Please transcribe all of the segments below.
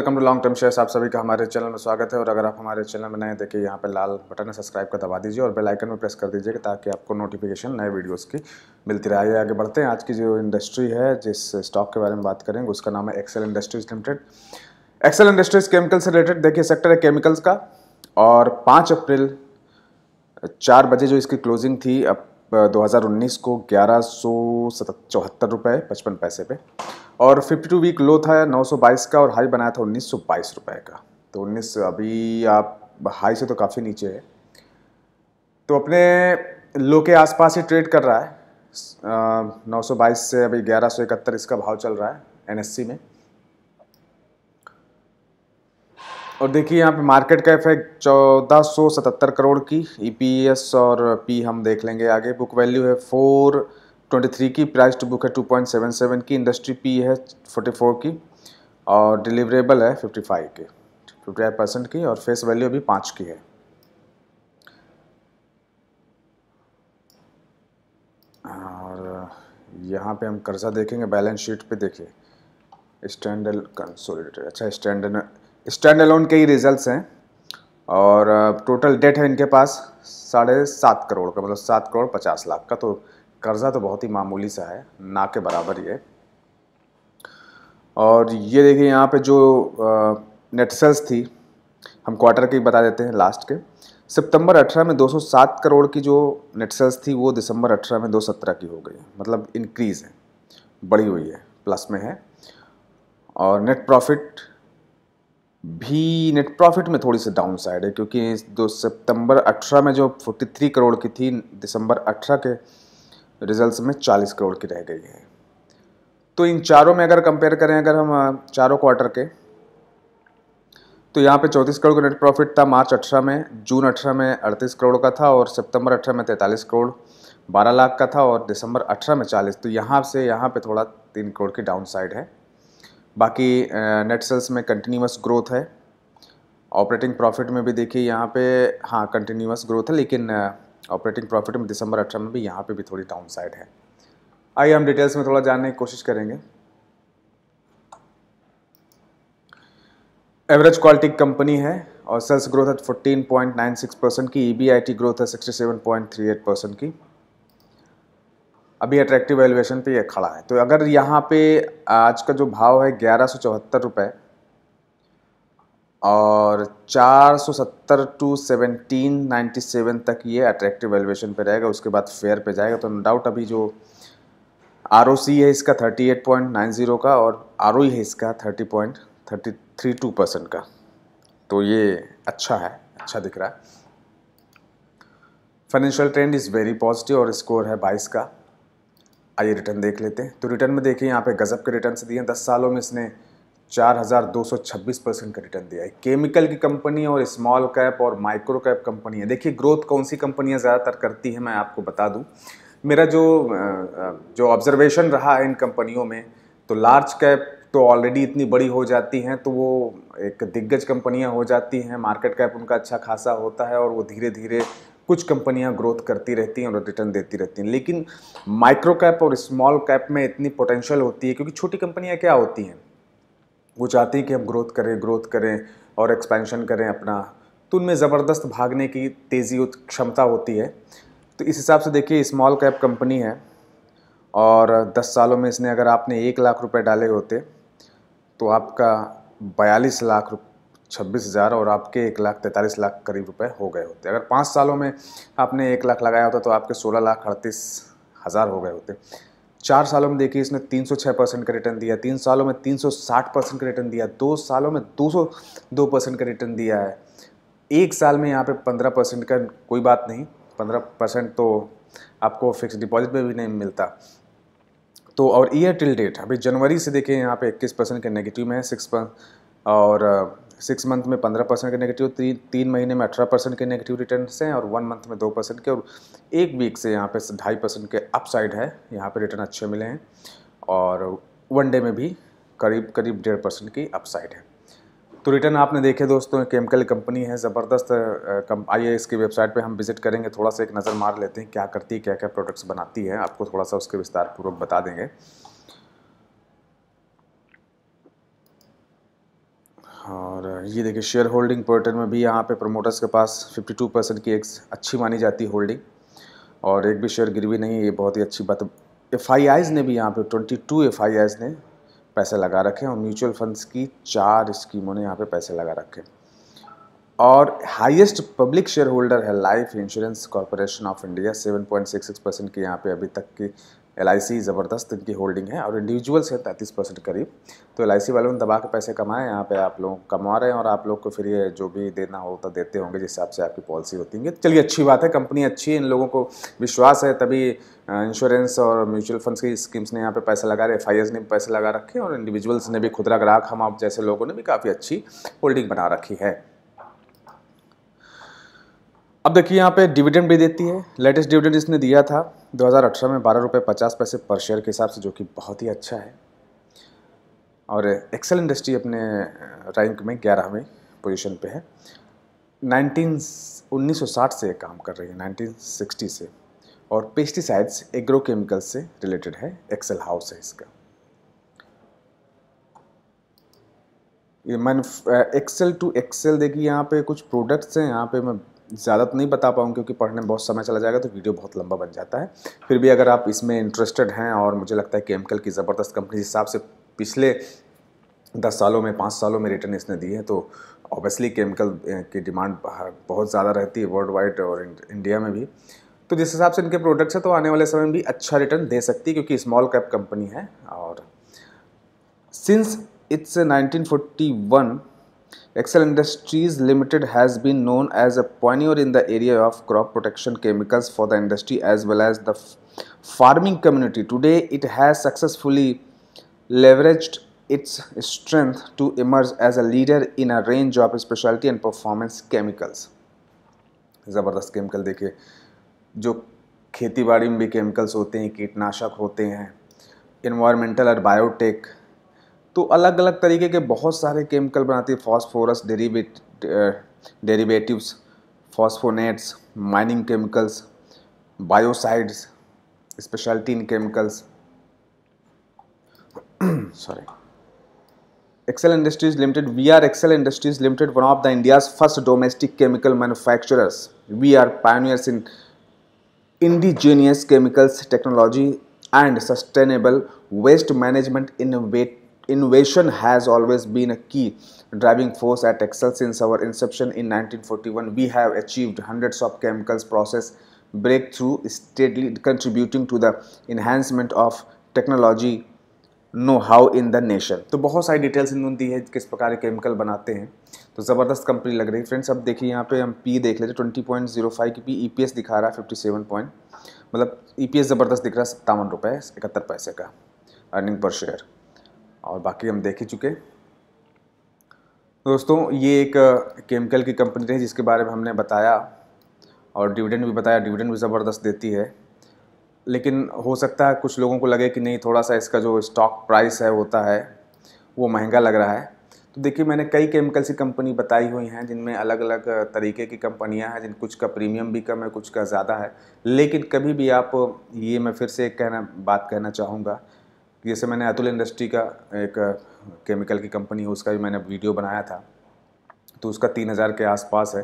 Welcome to long term shares आप सभी का हमारे चैनल में स्वागत है और अगर आप हमारे चैनल में नए देखिए यहाँ पे लाल बटन है सब्सक्राइब का दबा दीजिए और बेल आइकन में प्रेस कर दीजिएगा ताकि आपको नोटिफिकेशन नए वीडियोस की मिलती रहे आगे बढ़ते हैं आज की जो इंडस्ट्री है जिस स्टॉक के बारे में बात करेंगे उसका नाम है Excel industries limited Excel industries chemical से रिलेटेड देखिए सेक्टर है केमिकल्स का और पाँच अप्रैल चार बजे जो इसकी क्लोजिंग थी अब दो को ग्यारह सौ पचपन पैसे पे और 52 वीक लो था 922 का और हाई बनाया था उन्नीस रुपए का तो 19 अभी आप हाई से तो काफ़ी नीचे है तो अपने लो के आसपास ही ट्रेड कर रहा है नौ सौ बाईस से अभी ग्यारह सौ इकहत्तर इसका भाव चल रहा है एनएससी में और देखिए यहाँ पे मार्केट का इफेक्ट चौदह सौ सतहत्तर करोड़ की ईपीएस e और पी हम देख लेंगे आगे बुक वैल्यू है फोर 23 की प्राइस टू बुक है 2.77 की इंडस्ट्री पी है 44 की और डिलीवरेबल है 55 की 55 परसेंट की और फेस वैल्यू भी पाँच की है और यहाँ पे हम कर्जा देखेंगे बैलेंस शीट पे देखिए स्टैंड कंसोलिडेटेड अच्छा स्टैंड स्टैंड अलोन के ही रिजल्ट्स हैं और टोटल डेट है इनके पास साढ़े सात करोड़ का मतलब सात करोड़ पचास लाख का तो कर्ज़ा तो बहुत ही मामूली सा है ना के बराबर ये और ये देखिए यहाँ पे जो नेट सेल्स थी हम क्वार्टर की बता देते हैं लास्ट के सितंबर 18 में 207 करोड़ की जो नेट सेल्स थी वो दिसंबर 18 में 217 की हो गई मतलब इंक्रीज़ है बढ़ी हुई है प्लस में है और नेट प्रॉफिट भी नेट प्रॉफिट में थोड़ी सी डाउन साइड है क्योंकि दो सितंबर 18 में जो 43 करोड़ की थी दिसंबर 18 के रिजल्ट्स में 40 करोड़ की रह गई है तो इन चारों में अगर कंपेयर करें अगर हम चारों क्वार्टर के तो यहाँ पे 34 करोड़ का नेट प्रॉफिट था मार्च 18 में जून 18 में 38 करोड़ का था और सितंबर 18 में 43 करोड़ 12 लाख का था और दिसंबर 18 में 40 तो यहाँ से यहाँ पे थोड़ा तीन करोड़ की डाउन साइड है बाकी नेट सेल्स में कंटिन्यूस ग्रोथ है ऑपरेटिंग प्रॉफिट में भी देखिए यहाँ पे हाँ कंटिन्यूस ग्रोथ है लेकिन ऑपरेटिंग प्रॉफिट में दिसंबर अठारह में भी यहाँ पे भी थोड़ी डाउन साइड है आइए हम डिटेल्स में थोड़ा जानने की कोशिश करेंगे एवरेज क्वालिटी कंपनी है और सेल्स ग्रोथ है 14.96 परसेंट की ई e ग्रोथ है 67.38 परसेंट की अभी अट्रैक्टिव वैल्यूएशन पे ये खड़ा है तो अगर यहाँ पे आज का जो भाव है ग्यारह सौ चौहत्तर रुपये और 470 टू 1797 तक ये अट्रैक्टिव वैल्यूएशन पे रहेगा उसके बाद फेयर पे जाएगा तो नो डाउट अभी जो आर है इसका 38.90 का और आर e है इसका 30.32 परसेंट का तो ये अच्छा है अच्छा दिख रहा है financial trend is very positive और स्कोर है 22 का आइए रिटर्न देख लेते हैं तो रिटर्न में देखिए यहाँ पे गजब के रिटर्न से दिए हैं दस सालों में इसने 4,226 परसेंट का रिटर्न दिया है केमिकल की कंपनी और स्मॉल कैप और माइक्रो कैप कंपनी है देखिए ग्रोथ कौन सी कंपनियां ज़्यादातर करती हैं मैं आपको बता दूं मेरा जो जो ऑब्जर्वेशन रहा है इन कंपनियों में तो लार्ज कैप तो ऑलरेडी इतनी बड़ी हो जाती हैं तो वो एक दिग्गज कंपनियाँ हो जाती हैं मार्केट कैप उनका अच्छा खासा होता है और वो धीरे धीरे कुछ कंपनियां ग्रोथ करती रहती हैं और रिटर्न देती रहती हैं लेकिन माइक्रो कैप और स्मॉल कैप में इतनी पोटेंशियल होती है क्योंकि छोटी कंपनियां क्या होती हैं वो चाहती है कि हम ग्रोथ करें ग्रोथ करें और एक्सपेंशन करें अपना तो उनमें ज़बरदस्त भागने की तेज़ी क्षमता होती है तो इस हिसाब से देखिए स्मॉल कैप कंपनी है और 10 सालों में इसने अगर आपने एक लाख रुपए डाले होते तो आपका बयालीस लाख छब्बीस हज़ार और आपके एक लाख तैंतालीस लाख करीब रुपए हो गए होते अगर पाँच सालों में आपने एक लाख लगाया होता तो आपके सोलह लाख अड़तीस हज़ार हो गए होते चार सालों में देखिए इसने 306 परसेंट का रिटर्न दिया तीन सालों में 360 परसेंट का रिटर्न दिया दो सालों में 202 परसेंट का रिटर्न दिया है एक साल में यहाँ पे 15 परसेंट का कोई बात नहीं 15 परसेंट तो आपको फिक्स डिपॉजिट में भी नहीं मिलता तो और ईयर टिल डेट अभी जनवरी से देखिए यहाँ पे 21 परसेंट के नेगेटिव में है सिक्स और सिक्स मंथ में पंद्रह परसेंट के नेगेटिव तीन तीन महीने में अठारह परसेंट के नेगेटिव रिटर्न हैं और वन मंथ में दो परसेंट के और एक वीक से यहाँ पे ढाई परसेंट के अपसाइड है यहाँ पे रिटर्न अच्छे मिले हैं और वन डे में भी करीब करीब डेढ़ परसेंट की अपसाइड है तो रिटर्न आपने देखे दोस्तों केमिकल कंपनी है ज़बरदस्त कम आइए इसकी वेबसाइट पे हम विजिट करेंगे थोड़ा सा एक नज़र मार लेते हैं क्या करती है क्या क्या प्रोडक्ट्स बनाती है आपको थोड़ा सा उसके विस्तार पूर्वक बता देंगे और ये देखिए शेयर होल्डिंग पोर्टल में भी यहाँ पे प्रमोटर्स के पास 52 परसेंट की एक अच्छी मानी जाती है होल्डिंग और एक भी शेयर गिरवी नहीं ये बहुत ही अच्छी बात एफ ने भी यहाँ पे 22 एफ ने पैसे लगा रखे हैं और म्यूचुअल फंड्स की चार स्कीमों ने यहाँ पे पैसे लगा रखे और हाईएस्ट पब्लिक शेयर होल्डर है life insurance corporation of India seven point six six percent की यहाँ पे अभी तक की एल ज़बरदस्त इनकी होल्डिंग है और इंडिविजुअल्स हैं तैंतीस परसेंट करीब तो एल वालों ने दबा के पैसे कमाए यहाँ पे आप लोग कमा रहे हैं और आप लोग को फिर ये जो भी देना हो तो देते होंगे जिस हिसाब से आपकी पॉलिसी होती है चलिए अच्छी बात है कंपनी अच्छी है इन लोगों को विश्वास है तभी इंश्योरेंस और म्यूचुअल फंड्स की स्कीम्स ने यहाँ पे पैसा लगा रहे एफ ने भी पैसे लगा रखे और इंडिविजुअल्स ने भी खुदरा ग्राहक हम आप जैसे लोगों ने भी काफ़ी अच्छी होल्डिंग बना रखी है अब देखिए यहाँ पे डिविडेंड भी देती है लेटेस्ट डिविडेंड इसने दिया था 2018 में बारह रुपये पचास पैसे पर शेयर के हिसाब से जो कि बहुत ही अच्छा है और एक्सेल इंडस्ट्री अपने रैंक में ग्यारहवीं पोजीशन पे है नाइनटीन 1960 से काम कर रही है 1960 से और पेस्टिसाइड्स केमिकल्स से रिलेटेड है एक्सेल हाउस है इसका ये मैन एक्सेल टू एक्सेल देखिए यहाँ पे कुछ प्रोडक्ट्स हैं यहाँ पे मैं ज़्यादा तो नहीं बता पाऊँ क्योंकि पढ़ने में बहुत समय चला जाएगा तो वीडियो बहुत लंबा बन जाता है फिर भी अगर आप इसमें इंटरेस्टेड हैं और मुझे लगता है केमिकल की ज़बरदस्त कंपनी हिसाब से पिछले दस सालों में पाँच सालों में रिटर्न इसने दी है तो ऑब्वियसली केमिकल की डिमांड बहुत ज़्यादा रहती है वर्ल्ड वाइड और इंडिया में भी तो जिस हिसाब से इनके प्रोडक्ट्स हैं तो आने वाले समय में भी अच्छा रिटर्न दे सकती है क्योंकि स्मॉल कैप कंपनी है और since it's 1941 Excel Industries Limited has been known as a pioneer in the area of crop protection chemicals for the industry as well as the farming community. Today, it has successfully leveraged its strength to emerge as a leader in a range of specialty and performance chemicals. ज़बरदस्त chemical देखिए जो खेती बाड़ी में भी chemicals होते हैं कीटनाशक होते हैं इन्वायरमेंटल और बायोटेक तो अलग अलग तरीके के बहुत सारे केमिकल बनाती है phosphorus derivate derivatives phosphonates mining chemicals biocides speciality in chemicals sorry Excel industries limited we are Excel industries limited one of the India's first domestic chemical manufacturers we are pioneers in indigenous chemicals technology and sustainable waste management innovate innovation has always been a key driving force at Excel since our inception in 1941. We have achieved hundreds of chemicals process breakthrough steadily contributing to the enhancement of technology know how in the nation तो बहुत सारी details इन्होंने दी है किस प्रकार के chemical बनाते हैं तो ज़बरदस्त कंपनी लग रही है फ्रेंड्स अब देखिए यहाँ पे हम पी देख लेते ट्वेंटी पॉइंट जीरो फाइव की पी ई पी एस दिखा रहा है फिफ्टी सेवन पॉइंट मतलब ई पी एस ज़बरदस्त दिख रहा है सत्तावन रुपये इकहत्तर पैसे का अर्निंग पर शेयर और बाकी हम देख ही चुके तो दोस्तों ये एक केमिकल की कंपनी थी जिसके बारे में हमने बताया और डिविडेंड भी बताया डिविडेंड भी ज़बरदस्त देती है लेकिन हो सकता है कुछ लोगों को लगे कि नहीं थोड़ा सा इसका जो स्टॉक प्राइस है होता है वो महंगा लग रहा है तो देखिए मैंने कई केमिकल्स की कंपनी बताई हुई हैं जिनमें अलग अलग तरीके की कंपनियां हैं जिन कुछ का प्रीमियम भी कम है कुछ का ज़्यादा है लेकिन कभी भी आप ये मैं फिर से कहना बात कहना चाहूँगा जैसे मैंने अतुल इंडस्ट्री का एक केमिकल की कंपनी है उसका भी मैंने वीडियो बनाया था तो उसका तीन हज़ार के आसपास है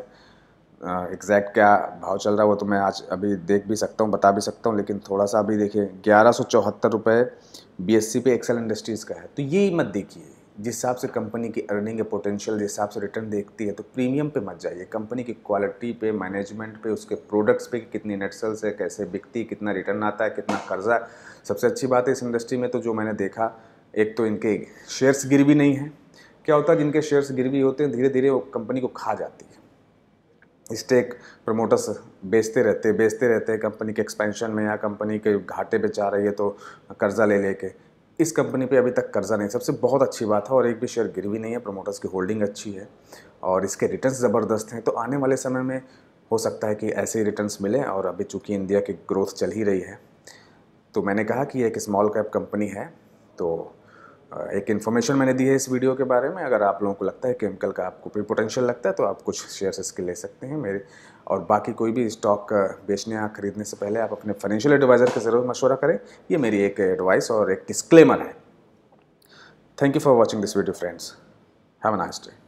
एग्जैक्ट क्या भाव चल रहा है वो तो मैं आज अभी देख भी सकता हूँ बता भी सकता हूँ लेकिन थोड़ा सा अभी देखिए ग्यारह सौ चौहत्तर रुपये बी एस सी पे एक्सेल इंडस्ट्रीज़ का है तो ये मत देखिए जिस हिसाब से कंपनी की अर्निंग या पोटेंशियल जिस हिसाब से रिटर्न देखती है तो प्रीमियम पे मत जाइए कंपनी की क्वालिटी पे मैनेजमेंट पे उसके प्रोडक्ट्स पे कितनी नेट सेल्स है कैसे बिकती कितना रिटर्न आता है कितना कर्जा सबसे अच्छी बात है इस इंडस्ट्री में तो जो मैंने देखा एक तो इनके शेयर्स गिर भी नहीं है क्या होता है जिनके शेयर्स गिरवी होते हैं धीरे धीरे वो कंपनी को खा जाती है स्टेक प्रमोटर्स बेचते रहते बेचते रहते हैं कंपनी के एक्सपेंशन में या कंपनी के घाटे पे जा रही है तो कर्ज़ा ले लेके इस कंपनी पे अभी तक कर्जा नहीं सबसे बहुत अच्छी बात है और एक भी शेयर गिर भी नहीं है प्रमोटर्स की होल्डिंग अच्छी है और इसके रिटर्न ज़बरदस्त हैं तो आने वाले समय में हो सकता है कि ऐसे ही रिटर्न मिले और अभी चूँकि इंडिया की ग्रोथ चल ही रही है तो मैंने कहा कि एक स्मॉल कैप कंपनी है तो एक इन्फॉर्मेशन मैंने दी है इस वीडियो के बारे में अगर आप लोगों को लगता है केमिकल का आपको भी पोटेंशियल लगता है तो आप कुछ शेयर्स इसके ले सकते हैं मेरे और बाकी कोई भी स्टॉक बेचने या खरीदने से पहले आप अपने फाइनेंशियल एडवाइज़र के ज़रूर मशवरा करें ये मेरी एक एडवाइस और एक डिस्क्लेमर है thank you for watching this video friends have a nice day